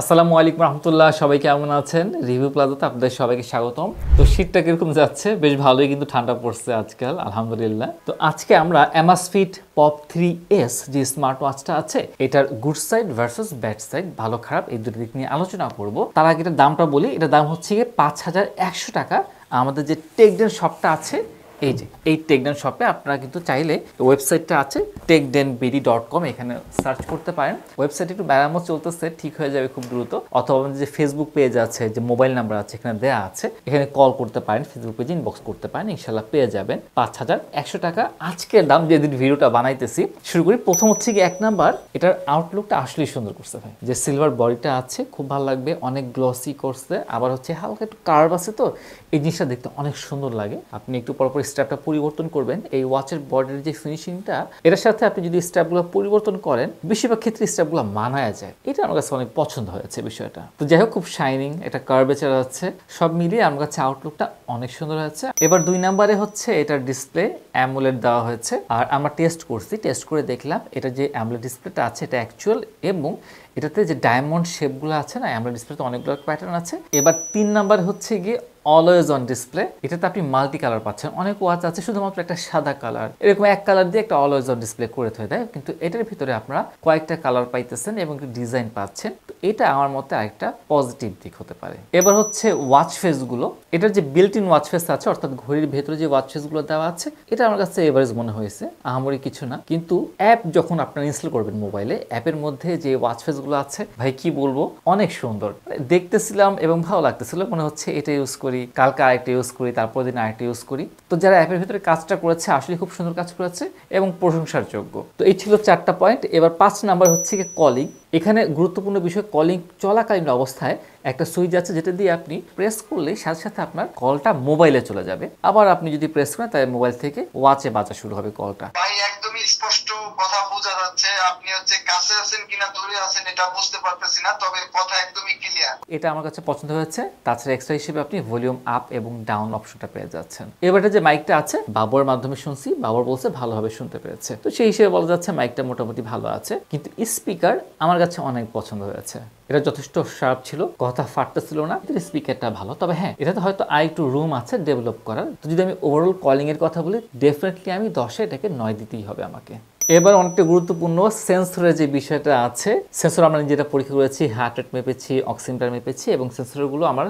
আসসালামু আলাইকুম রহমতুল্লাহ সবাই কেমন আছেন রিভিউ প্লাজাতে আপনাদের সবাইকে স্বাগতম তো শীতটা কীরকম যাচ্ছে বেশ ভালোই কিন্তু ঠান্ডা পড়ছে আজকাল আলহামদুলিল্লাহ তো আজকে আমরা অ্যামাসফিট পপ থ্রি এস যে স্মার্ট ওয়াচটা আছে এটার good side versus bad side ভালো খারাপ এই দুটো দিক নিয়ে আলোচনা করব তার আগে এটার দামটা বলি এটার দাম হচ্ছে গিয়ে পাঁচ হাজার একশো টাকা আমাদের যে টেকডেন শপটা আছে এই যে এই টেকডেন শপে আপনারা কিন্তু চাইলে ওয়েবসাইটটা আছে টেকডেন বিডি ডট কম এখানে সার্চ করতে পারেন ওয়েবসাইট একটু মেরামত চলতেছে ঠিক হয়ে যাবে খুব দ্রুত অথবা যে ফেসবুক পেজ আছে যে মোবাইল নাম্বার আছে এখানে দেওয়া আছে এখানে কল করতে পারেন ফেসবুক পেজ ইনবক্স করতে পারেন ইনশাল্লাহ পেয়ে যাবেন পাঁচ হাজার একশো টাকা আজকের দাম যেদিন ভিডিওটা বানাইতেছি শুরু করি প্রথম হচ্ছে কি এক নাম্বার এটার আউটলুকটা আসলেই সুন্দর করছে ভাই যে সিলভার বডিটা আছে খুব ভালো লাগবে অনেক গ্লসি করছে আবার হচ্ছে হালকা একটু কার্ভ আছে তো এই জিনিসটা দেখতে অনেক সুন্দর লাগে আপনি একটু পরপর স্ট্যাপটা পরিবর্তন করবেন এই ওয়াচের বর্ডারের যে ফিনিশিংটা এটার সাথে আপনি যদি স্ট্যাপগুলো পরিবর্তন করেন বেশিরভাগ ক্ষেত্রে স্ট্যাপগুলো মানায় যায় এটা আমার কাছে অনেক পছন্দ হয়েছে বিষয়টা তো যাই হোক খুব শাইনিং একটা কার্ভেচার আছে সব মিলিয়ে আমার কাছে আউটলুকটা অনেক সুন্দর হয়েছে এবার দুই নাম্বারে হচ্ছে এটার ডিসপ্লে অ্যামুলেট দেওয়া হয়েছে আর আমরা টেস্ট করছি টেস্ট করে দেখলাম এটা যে অ্যামুলেট ডিসপ্লেটা আছে এটা অ্যাকচুয়াল এবং এটাতে যে ডায়মন্ড শেপগুলো আছে না আমরা ডিসপ্লেতে অনেকগুলো প্যাটার্ন আছে এবার তিন নাম্বার হচ্ছে গিয়ে অলওয়েজ অন ডিসপ্লে এটাতে আপনি মাল্টি কালার পাচ্ছেন অনেক ওয়াচ আছে শুধুমাত্র একটা সাদা কালার এরকম এক কালার দিয়ে একটা অলওয়েজ অন ডিসপ্লে করে থয়ে দেয় কিন্তু এটার ভিতরে আপনারা কয়েকটা কালার পাইতেছেন এবং ডিজাইন পাচ্ছেন তো এটা আমার মতে আরেকটা পজিটিভ দিক হতে পারে এবার হচ্ছে ওয়াচ ফেসগুলো এটার যে বিল্ট ইন ওয়াচ ফেস আছে অর্থাৎ ঘড়ির ভেতরে যে ওয়াচ ফেসগুলো দেওয়া আছে এটা আমার কাছে এভারেজ মনে হয়েছে আহামরি কিছু না কিন্তু অ্যাপ যখন আপনারা ইনস্টল করবেন মোবাইলে অ্যাপের মধ্যে যে ওয়াচ ফেসগুলো প্রোডাক্টগুলো আছে ভাই কি বলবো অনেক সুন্দর মানে দেখতেছিলাম এবং ভালো লাগতেছিল মনে হচ্ছে এটা ইউজ করি কালকে আরেকটা ইউজ করি তারপর দিন আরেকটা ইউজ করি তো যারা অ্যাপের ভিতরে কাজটা করেছে আসলে খুব সুন্দর কাজ করেছে এবং প্রশংসার যোগ্য তো এই ছিল চারটা পয়েন্ট এবার পাঁচ নাম্বার হচ্ছে কি কলিং এখানে গুরুত্বপূর্ণ বিষয় কলিং চলাকালীন অবস্থায় একটা সুইচ আছে যেটা দিয়ে আপনি প্রেস করলে সাথে সাথে আপনার কলটা মোবাইলে চলে যাবে আবার আপনি যদি প্রেস করেন তাহলে মোবাইল থেকে ওয়াচে বাজা শুরু হবে কলটা ভাই একদমই স্পষ্ট কথা বোঝা যাচ্ছে আপনি হচ্ছে কাছে আছেন কিনা দূরে আছেন এটা বুঝতে পারতেছি না তবে কথা একদমই ক্লিয়ার এটা আমার কাছে পছন্দ হয়েছে তাছাড়া এক্সট্রা হিসেবে আপনি ভলিউম আপ এবং ডাউন অপশনটা পেয়ে যাচ্ছেন এবারে যে মাইকটা আছে বাবর মাধ্যমে শুনছি বাবর বলছে ভালোভাবে শুনতে পেরেছে তো সেই হিসেবে বলা যাচ্ছে মাইকটা মোটামুটি ভালো আছে কিন্তু স্পিকার আমার কাছে অনেক পছন্দ হয়েছে এটা যথেষ্ট শার্প ছিল কথা ফাটতে ছিল না এটার স্পিকারটা ভালো তবে হ্যাঁ এটাতে হয়তো আর একটু রুম আছে ডেভেলপ করার তো যদি আমি ওভারঅল কলিং এর কথা বলি ডেফিনেটলি আমি দশে এটাকে নয় দিতেই হবে আমাকে এবার অনেকটা গুরুত্বপূর্ণ সেন্সরের যে বিষয়টা আছে সেন্সর আমরা নিজেরা পরীক্ষা করেছি হার্ট রেট মেপেছি অক্সিমিটার মেপেছি এবং সেন্সরগুলো আমার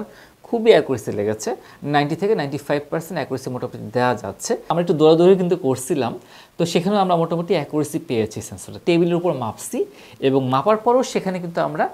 খুবই অ্যাকুরেসি লেগেছে নাইনটি থেকে নাইনটি ফাইভ পার্সেন্ট অ্যাকুরেসি মোটামুটি দেওয়া যাচ্ছে আমরা একটু দৌড়াদৌড়ি কিন্তু করছিলাম তো সেখানেও আমরা মোটামুটি অ্যাকুরেসি পেয়েছি সেন্সরটা টেবিলের উপর মাপছি এবং মাপার পরও সেখানে কিন্তু আমরা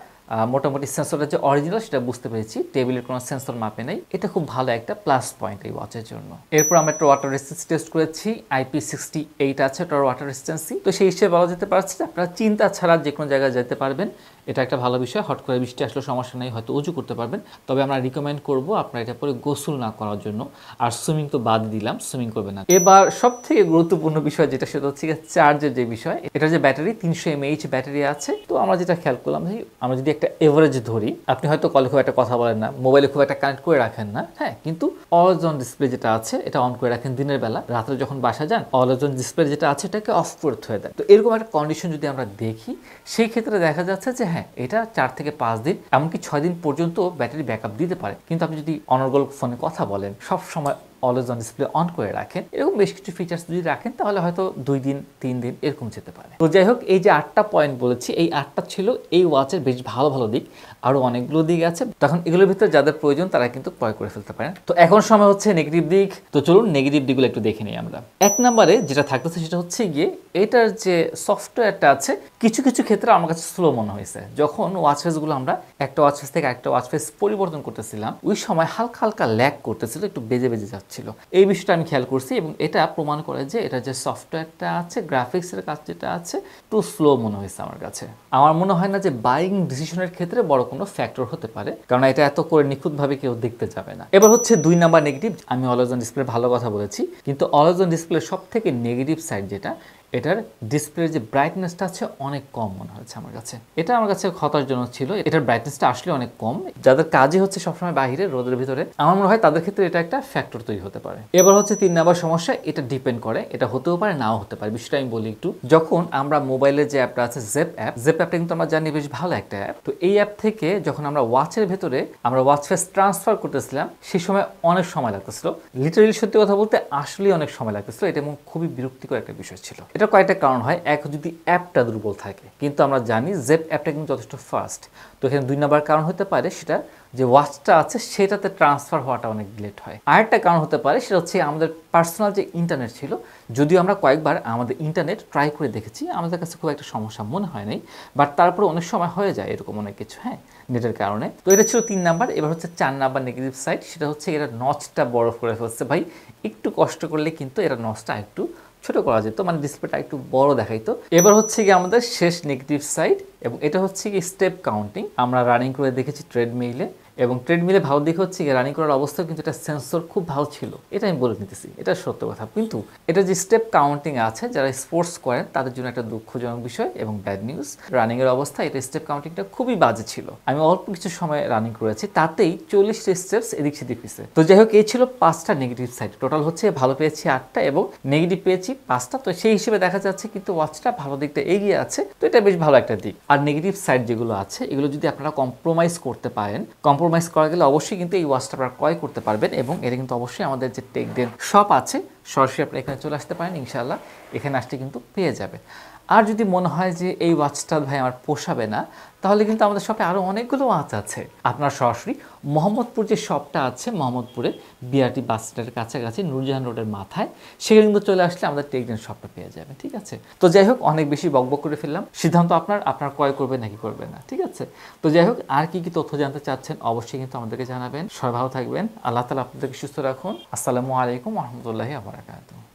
মোটামুটি সেন্সরটা যে অরিজিনাল সেটা বুঝতে পেরেছি টেবিলের কোনো সেন্সর মাপে নেই এটা খুব ভালো একটা প্লাস পয়েন্ট এই ওয়াচের জন্য এরপর আমরা একটা ওয়াটার রেসিস্টেন্স টেস্ট করেছি আইপি সিক্সটি এইট আছে ওটার ওয়াটার রেসিস্টেন্সি তো সেই হিসেবে বলা যেতে পারছে আপনারা চিন্তা ছাড়া যে কোনো জায়গায় যেতে পারবেন এটা একটা ভালো বিষয় হট করে বৃষ্টি আসলে সমস্যা নেই হয়তো উঁচু করতে পারবেন তবে আমরা রিকমেন্ড করব আপনার এটা পরে গোসল না করার জন্য আর সুইমিং তো বাদ দিলাম সুইমিং করবে না এবার সব থেকে গুরুত্বপূর্ণ বিষয় যেটা সেটা হচ্ছে চার্জের যে বিষয় এটা যে ব্যাটারি তিনশো এমএইচ ব্যাটারি আছে তো আমরা যেটা খেয়াল করলাম আমরা যদি একটা এভারেজ ধরি আপনি হয়তো কলে খুব একটা কথা বলেন না মোবাইলে খুব একটা কানেক্ট করে রাখেন না হ্যাঁ কিন্তু অলজন ডিসপ্লে যেটা আছে এটা অন করে রাখেন দিনের বেলা রাতে যখন বাসা যান অন ডিসপ্লে যেটা আছে এটাকে অফ করে হয়ে দেন তো এরকম একটা কন্ডিশন যদি আমরা দেখি সেই ক্ষেত্রে দেখা যাচ্ছে যে হ্যাঁ এটা চার থেকে পাঁচ দিন এমনকি ছয় দিন পর্যন্ত ব্যাটারি ব্যাকআপ দিতে পারে কিন্তু আপনি যদি অনর্গল ফোনে কথা বলেন সব সময় অলওয়েজ অন ডিসপ্লে অন করে রাখেন এরকম বেশ কিছু ফিচার্স যদি রাখেন তাহলে হয়তো দুই দিন তিন দিন এরকম যেতে পারে তো যাই হোক এই যে আটটা পয়েন্ট বলেছি এই আটটা ছিল এই ওয়াচের বেশ ভালো ভালো দিক আরও অনেকগুলো দিক আছে তখন এগুলোর ভিতরে যাদের প্রয়োজন তারা কিন্তু ক্রয় করে ফেলতে পারেন তো এখন সময় হচ্ছে নেগেটিভ দিক তো চলুন নেগেটিভ দিকগুলো একটু দেখে নিই আমরা এক নম্বরে যেটা থাকতেছে সেটা হচ্ছে গিয়ে এটার যে সফটওয়্যারটা আছে কিছু কিছু ক্ষেত্রে আমার কাছে স্লো মনে হয়েছে যখন ওয়াচ ফেসগুলো আমরা একটা ওয়াচ ফেস থেকে একটা ওয়াচ ফেস পরিবর্তন করতেছিলাম ওই সময় হালকা হালকা ল্যাক করতেছিল একটু বেজে বেজে যাচ্ছে ছিল এই বিষয়টা আমি খেয়াল করছি এবং এটা প্রমাণ করে যে এটা যে সফটওয়্যারটা আছে গ্রাফিক্সের কাজ যেটা আছে টু স্লো মনে হয়েছে আমার কাছে আমার মনে হয় না যে বাইং ডিসিশনের ক্ষেত্রে বড় কোনো ফ্যাক্টর হতে পারে কারণ এটা এত করে নিখুঁতভাবে কেউ দেখতে যাবে না এবার হচ্ছে দুই নাম্বার নেগেটিভ আমি অলোজন ডিসপ্লে ভালো কথা বলেছি কিন্তু অলোজন ডিসপ্লে সব থেকে নেগেটিভ সাইড যেটা এটার ডিসপ্লের যে ব্রাইটনেসটা আছে অনেক কম মনে হচ্ছে আমার কাছে এটা আমার কাছে হতাশজনক ছিল এটার ব্রাইটনেসটা আসলে অনেক কম যাদের কাজই হচ্ছে সবসময় বাহিরে রোদের ভিতরে আমার মনে হয় তাদের ক্ষেত্রে এটা একটা ফ্যাক্টর তৈরি হতে পারে এবার হচ্ছে তিন নাম্বার সমস্যা এটা ডিপেন্ড করে এটা হতেও পারে নাও হতে পারে বিষয়টা আমি বলি একটু যখন আমরা মোবাইলের যে অ্যাপটা আছে জেপ অ্যাপ জেপ অ্যাপটা কিন্তু আমরা জানি বেশ ভালো একটা অ্যাপ তো এই অ্যাপ থেকে যখন আমরা ওয়াচের ভেতরে আমরা ওয়াচ ফেস ট্রান্সফার করতেছিলাম সেই সময় অনেক সময় লাগতেছিল লিটারেলি সত্যি কথা বলতে আসলেই অনেক সময় লাগতেছিল এটা এবং খুবই বিরক্তিকর একটা বিষয় ছিল এটা এটা কয়েকটা কারণ হয় এক যদি অ্যাপটা দুর্বল থাকে কিন্তু আমরা জানি জেপ অ্যাপটা কিন্তু যথেষ্ট ফাস্ট তো এখানে দুই নাম্বার কারণ হতে পারে সেটা যে ওয়াচটা আছে সেটাতে ট্রান্সফার হওয়াটা অনেক লেট হয় আরেকটা কারণ হতে পারে সেটা হচ্ছে আমাদের পার্সোনাল যে ইন্টারনেট ছিল যদিও আমরা কয়েকবার আমাদের ইন্টারনেট ট্রাই করে দেখেছি আমাদের কাছে খুব একটা সমস্যা মনে হয় নাই বাট তারপরে অনেক সময় হয়ে যায় এরকম অনেক কিছু হ্যাঁ নেটের কারণে তো এটা ছিল তিন নাম্বার এবার হচ্ছে চার নাম্বার নেগেটিভ সাইড সেটা হচ্ছে এরা নচটা বড় করে ফেলছে ভাই একটু কষ্ট করলে কিন্তু এরা নচটা একটু ছোট করা যেত মানে ডিসপ্লেটা একটু বড় দেখাইতো এবার হচ্ছে কি আমাদের শেষ নেগেটিভ সাইড এবং এটা হচ্ছে কি স্টেপ কাউন্টিং আমরা রানিং করে দেখেছি ট্রেডমিলে এবং ট্রেডমিলে ভালো দিক হচ্ছে রানিং করার অবস্থা কিন্তু এটা সেন্সর খুব ভালো ছিল এটা আমি বলে নিতেছি এটা সত্য কথা কিন্তু এটা যে স্টেপ কাউন্টিং আছে যারা স্পোর্টস করেন তাদের জন্য একটা দুঃখজনক বিষয় এবং ব্যাড নিউজ এর অবস্থা এটা স্টেপ কাউন্টিংটা খুবই বাজে ছিল আমি অল্প কিছু সময় রানিং করেছি তাতেই চল্লিশটি স্টেপস এদিক সেদিক হয়েছে তো যাই হোক এই ছিল পাঁচটা নেগেটিভ সাইড টোটাল হচ্ছে ভালো পেয়েছি আটটা এবং নেগেটিভ পেয়েছি পাঁচটা তো সেই হিসেবে দেখা যাচ্ছে কিন্তু ওয়াচটা ভালো দিকটা এগিয়ে আছে তো এটা বেশ ভালো একটা দিক আর নেগেটিভ সাইড যেগুলো আছে এগুলো যদি আপনারা কম্প্রোমাইজ করতে পারেন কম্প্রোমাইজ কম্প্রোমাইজ করা গেলে অবশ্যই কিন্তু এই ওয়াচটা আপনারা ক্রয় করতে পারবেন এবং এটা কিন্তু অবশ্যই আমাদের যে টেক দেন শপ আছে সরাসরি আপনারা এখানে চলে আসতে পারেন ইনশাআল্লাহ এখানে আসতে কিন্তু পেয়ে যাবেন আর যদি মনে হয় যে এই ওয়াচটা ভাই আমার পোষাবে না তাহলে কিন্তু আমাদের শপে আরও অনেকগুলো ওয়াচ আছে আপনার সরাসরি মোহাম্মদপুর যে শপটা আছে মোহাম্মদপুরে বিআরটি বাস স্ট্যান্ডের কাছাকাছি নুরজাহান রোডের মাথায় সেখানে কিন্তু চলে আসলে আমাদের টেকজেন শপটা পেয়ে যাবে ঠিক আছে তো যাই হোক অনেক বেশি বকবক করে ফেললাম সিদ্ধান্ত আপনার আপনার ক্রয় করবে নাকি করবে না ঠিক আছে তো যাই হোক আর কি কি তথ্য জানতে চাচ্ছেন অবশ্যই কিন্তু আমাদেরকে জানাবেন সবাই ভালো থাকবেন আল্লাহ তালা আপনাদেরকে সুস্থ রাখুন আসসালামু আলাইকুম রহমতুল্লাহি আবরাকাত